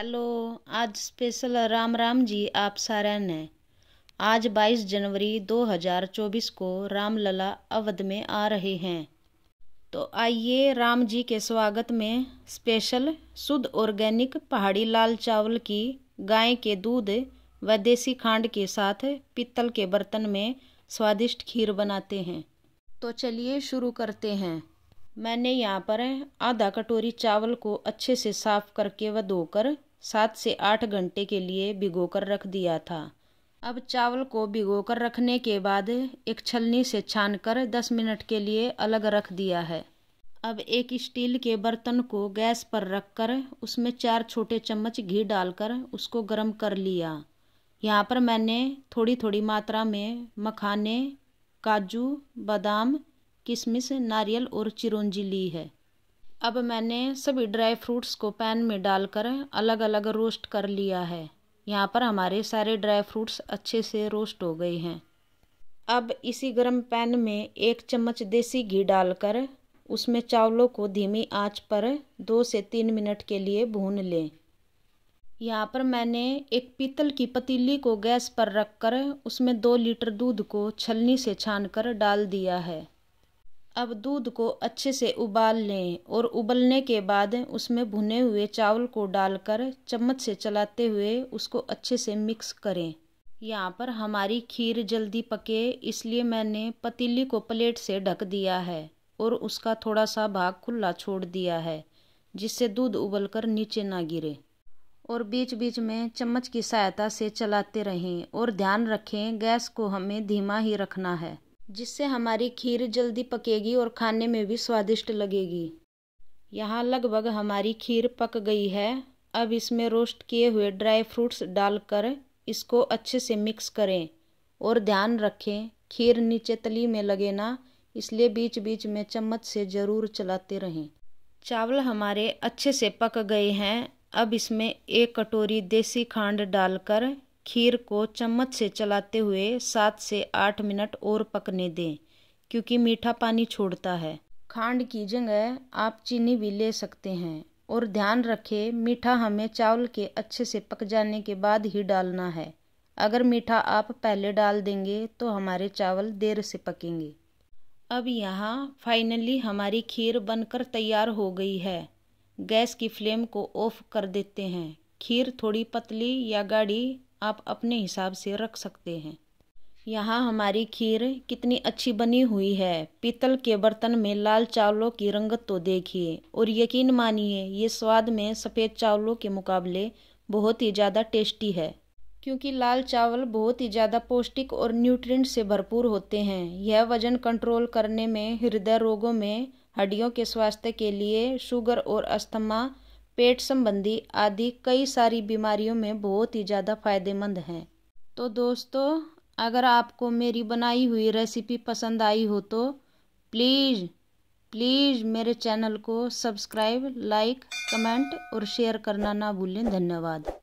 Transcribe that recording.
hello आज special Ram Ram जी आप सारे ने आज 22 जनवरी 2024 को रामलला अवध में आ रहे हैं तो आइए राम जी के स्वागत में स्पेशल शुद्ध ऑर्गेनिक पहाड़ी लाल चावल की गाय के दूध व देसी खांड के साथ पीतल के बर्तन में स्वादिष्ट खीर बनाते हैं तो चलिए शुरू करते हैं मैंने यहाँ पर आधा कटोरी चावल को अच्छे से साफ़ करके व धोकर सात से आठ घंटे के लिए भिगोकर रख दिया था अब चावल को भिगोकर रखने के बाद एक छलनी से छानकर दस मिनट के लिए अलग रख दिया है अब एक स्टील के बर्तन को गैस पर रखकर उसमें चार छोटे चम्मच घी डालकर उसको गर्म कर लिया यहाँ पर मैंने थोड़ी थोड़ी मात्रा में मखाने काजू बादाम किशमिश नारियल और चिरौंजी ली है अब मैंने सभी ड्राई फ्रूट्स को पैन में डालकर अलग अलग रोस्ट कर लिया है यहाँ पर हमारे सारे ड्राई फ्रूट्स अच्छे से रोस्ट हो गए हैं अब इसी गर्म पैन में एक चम्मच देसी घी डालकर उसमें चावलों को धीमी आंच पर दो से तीन मिनट के लिए भून लें यहाँ पर मैंने एक पीतल की पतीली को गैस पर रखकर उसमें दो लीटर दूध को छलनी से छानकर डाल दिया है अब दूध को अच्छे से उबाल लें और उबलने के बाद उसमें भुने हुए चावल को डालकर चम्मच से चलाते हुए उसको अच्छे से मिक्स करें यहाँ पर हमारी खीर जल्दी पके इसलिए मैंने पतीली को प्लेट से ढक दिया है और उसका थोड़ा सा भाग खुला छोड़ दिया है जिससे दूध उबलकर नीचे ना गिरे और बीच बीच में चम्मच की सहायता से चलाते रहें और ध्यान रखें गैस को हमें धीमा ही रखना है जिससे हमारी खीर जल्दी पकेगी और खाने में भी स्वादिष्ट लगेगी यहाँ लगभग हमारी खीर पक गई है अब इसमें रोस्ट किए हुए ड्राई फ्रूट्स डालकर इसको अच्छे से मिक्स करें और ध्यान रखें खीर नीचे तली में लगे ना इसलिए बीच बीच में चम्मच से ज़रूर चलाते रहें चावल हमारे अच्छे से पक गए हैं अब इसमें एक कटोरी देसी खांड डालकर खीर को चम्मच से चलाते हुए सात से आठ मिनट और पकने दें क्योंकि मीठा पानी छोड़ता है खांड की जगह आप चीनी भी ले सकते हैं और ध्यान रखें मीठा हमें चावल के अच्छे से पक जाने के बाद ही डालना है अगर मीठा आप पहले डाल देंगे तो हमारे चावल देर से पकेंगे अब यहाँ फाइनली हमारी खीर बनकर तैयार हो गई है गैस की फ्लेम को ऑफ कर देते हैं खीर थोड़ी पतली या गाढ़ी आप अपने हिसाब से रख सकते हैं यहाँ हमारी खीर कितनी अच्छी बनी हुई है पीतल के बर्तन में लाल चावलों की रंगत तो देखिए और यकीन मानिए ये स्वाद में सफ़ेद चावलों के मुकाबले बहुत ही ज़्यादा टेस्टी है क्योंकि लाल चावल बहुत ही ज़्यादा पौष्टिक और न्यूट्रिएंट से भरपूर होते हैं यह वजन कंट्रोल करने में हृदय रोगों में हड्डियों के स्वास्थ्य के लिए शुगर और अस्थमा पेट संबंधी आदि कई सारी बीमारियों में बहुत ही ज़्यादा फायदेमंद हैं तो दोस्तों अगर आपको मेरी बनाई हुई रेसिपी पसंद आई हो तो प्लीज़ प्लीज़ मेरे चैनल को सब्सक्राइब लाइक कमेंट और शेयर करना ना भूलें धन्यवाद